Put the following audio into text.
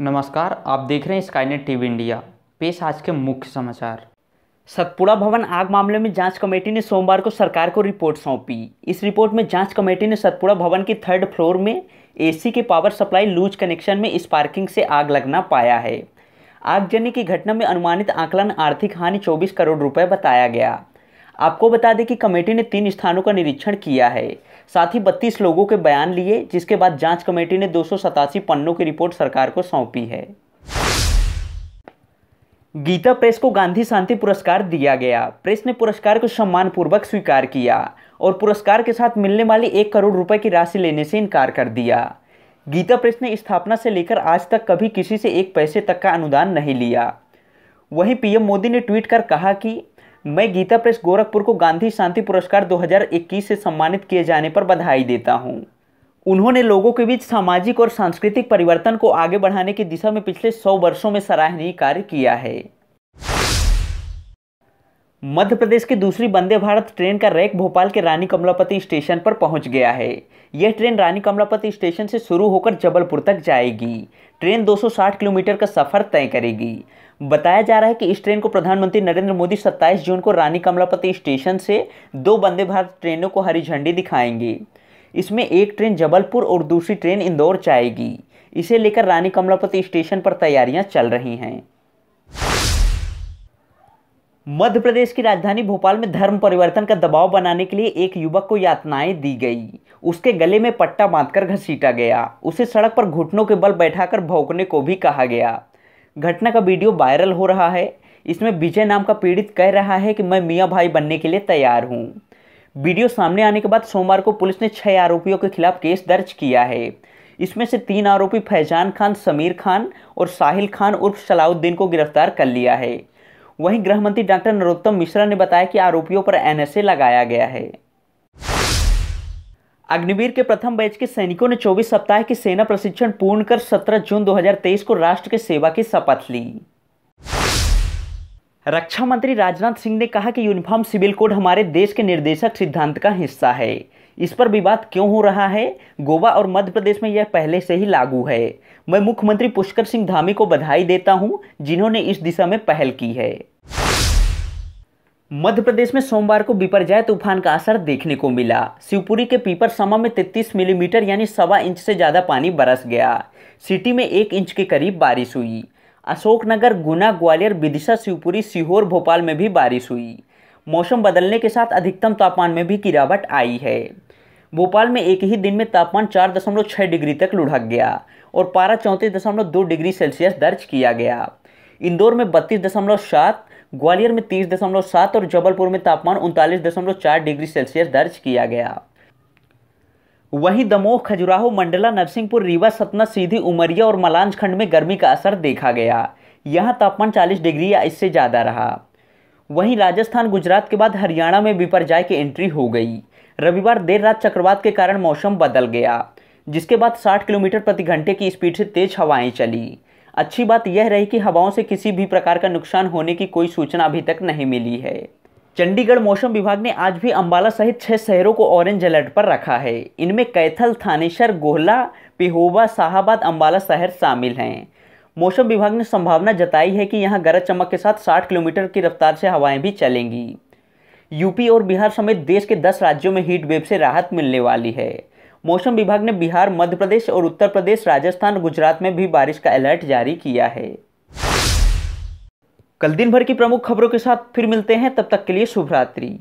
नमस्कार आप देख रहे हैं स्काईनेट टीवी इंडिया पेश आज के मुख्य समाचार सतपुड़ा भवन आग मामले में जांच कमेटी ने सोमवार को सरकार को रिपोर्ट सौंपी इस रिपोर्ट में जांच कमेटी ने सतपुड़ा भवन के थर्ड फ्लोर में एसी के पावर सप्लाई लूज कनेक्शन में स्पार्किंग से आग लगना पाया है आगजनी की घटना में अनुमानित आकलन आर्थिक हानि 24 करोड़ रुपए बताया गया आपको बता दें कि कमेटी ने तीन स्थानों का निरीक्षण किया है साथ ही बत्तीस लोगों के बयान लिए जिसके बाद जांच कमेटी ने दो पन्नों की रिपोर्ट सरकार को सौंपी है गीता प्रेस को गांधी शांति पुरस्कार दिया गया प्रेस ने पुरस्कार को सम्मानपूर्वक स्वीकार किया और पुरस्कार के साथ मिलने वाली एक करोड़ रुपए की राशि लेने से इनकार कर दिया गीता प्रेस ने स्थापना से लेकर आज तक कभी किसी से एक पैसे तक का अनुदान नहीं लिया वहीं पीएम मोदी ने ट्वीट कर कहा कि मैं गीता प्रेस गोरखपुर को गांधी शांति पुरस्कार 2021 से सम्मानित किए जाने पर बधाई देता हूँ उन्होंने लोगों के बीच सामाजिक और सांस्कृतिक परिवर्तन को आगे बढ़ाने की दिशा में पिछले सौ वर्षों में सराहनीय कार्य किया है मध्य प्रदेश की दूसरी वंदे भारत ट्रेन का रैक भोपाल के रानी कमलापति स्टेशन पर पहुंच गया है यह ट्रेन रानी कमलापति स्टेशन से शुरू होकर जबलपुर तक जाएगी ट्रेन 260 किलोमीटर का सफर तय करेगी बताया जा रहा है कि इस ट्रेन को प्रधानमंत्री नरेंद्र मोदी 27 जून को रानी कमलापति स्टेशन से दो वंदे भारत ट्रेनों को हरी झंडी दिखाएंगे इसमें एक ट्रेन जबलपुर और दूसरी ट्रेन इंदौर जाएगी इसे लेकर रानी कमलापति स्टेशन पर तैयारियाँ चल रही हैं मध्य प्रदेश की राजधानी भोपाल में धर्म परिवर्तन का दबाव बनाने के लिए एक युवक को यातनाएं दी गई उसके गले में पट्टा बांधकर घसीटा गया उसे सड़क पर घुटनों के बल बैठाकर भौंकने को भी कहा गया घटना का वीडियो वायरल हो रहा है इसमें विजय नाम का पीड़ित कह रहा है कि मैं मियाँ भाई बनने के लिए तैयार हूँ वीडियो सामने आने के बाद सोमवार को पुलिस ने छः आरोपियों के खिलाफ केस दर्ज किया है इसमें से तीन आरोपी फैजान खान समीर खान और साहिल खान उर्फ सलाउद्दीन को गिरफ्तार कर लिया है वहीं गृह मंत्री डॉक्टर नरोत्तम मिश्रा ने बताया कि आरोपियों पर एनएसए लगाया गया है अग्निवीर के प्रथम बैच के सैनिकों ने 24 सप्ताह की सेना प्रशिक्षण पूर्ण कर 17 जून 2023 को राष्ट्र के सेवा की शपथ ली रक्षा मंत्री राजनाथ सिंह ने कहा कि यूनिफॉर्म सिविल कोड हमारे देश के निर्देशक सिद्धांत का हिस्सा है इस पर विवाद क्यों हो रहा है गोवा और मध्य प्रदेश में यह पहले से ही लागू है मैं मुख्यमंत्री पुष्कर सिंह धामी को बधाई देता हूं जिन्होंने इस दिशा में पहल की है मध्य प्रदेश में सोमवार को बिपरजाय तूफान का असर देखने को मिला शिवपुरी के पीपर समा में 33 मिलीमीटर यानी सवा इंच से ज़्यादा पानी बरस गया सिटी में एक इंच के करीब बारिश हुई अशोकनगर गुना ग्वालियर विदिशा शिवपुरी सीहोर भोपाल में भी बारिश हुई मौसम बदलने के साथ अधिकतम तापमान में भी गिरावट आई है भोपाल में एक ही दिन में तापमान चार दशमलव छः डिग्री तक लुढ़क गया और पारा चौंतीस दशमलव दो डिग्री सेल्सियस दर्ज किया गया इंदौर में बत्तीस दशमलव सात ग्वालियर में तीस दशमलव सात और जबलपुर में तापमान उनतालीस दशमलव चार डिग्री सेल्सियस दर्ज किया गया वहीं दमोह खजुराहो मंडला नरसिंहपुर रीवा सतना सीधी उमरिया और मलांज खंड में गर्मी का असर देखा गया यहां तापमान 40 डिग्री या इससे ज़्यादा रहा वहीं राजस्थान गुजरात के बाद हरियाणा में विपरजाय की एंट्री हो गई रविवार देर रात चक्रवात के कारण मौसम बदल गया जिसके बाद 60 किलोमीटर प्रति घंटे की स्पीड से तेज हवाएं चली अच्छी बात यह रही कि हवाओं से किसी भी प्रकार का नुकसान होने की कोई सूचना अभी तक नहीं मिली है चंडीगढ़ मौसम विभाग ने आज भी अंबाला सहित छह शहरों को ऑरेंज अलर्ट पर रखा है इनमें कैथल थानेश्वर गोहला पिहोवा शाहबाद अंबाला शहर शामिल हैं मौसम विभाग ने संभावना जताई है कि यहां गरज चमक के साथ 60 किलोमीटर की रफ्तार से हवाएं भी चलेंगी यूपी और बिहार समेत देश के दस राज्यों में हीट वेव से राहत मिलने वाली है मौसम विभाग ने बिहार मध्य प्रदेश और उत्तर प्रदेश राजस्थान गुजरात में भी बारिश का अलर्ट जारी किया है कल दिन भर की प्रमुख खबरों के साथ फिर मिलते हैं तब तक के लिए शुभरात्रि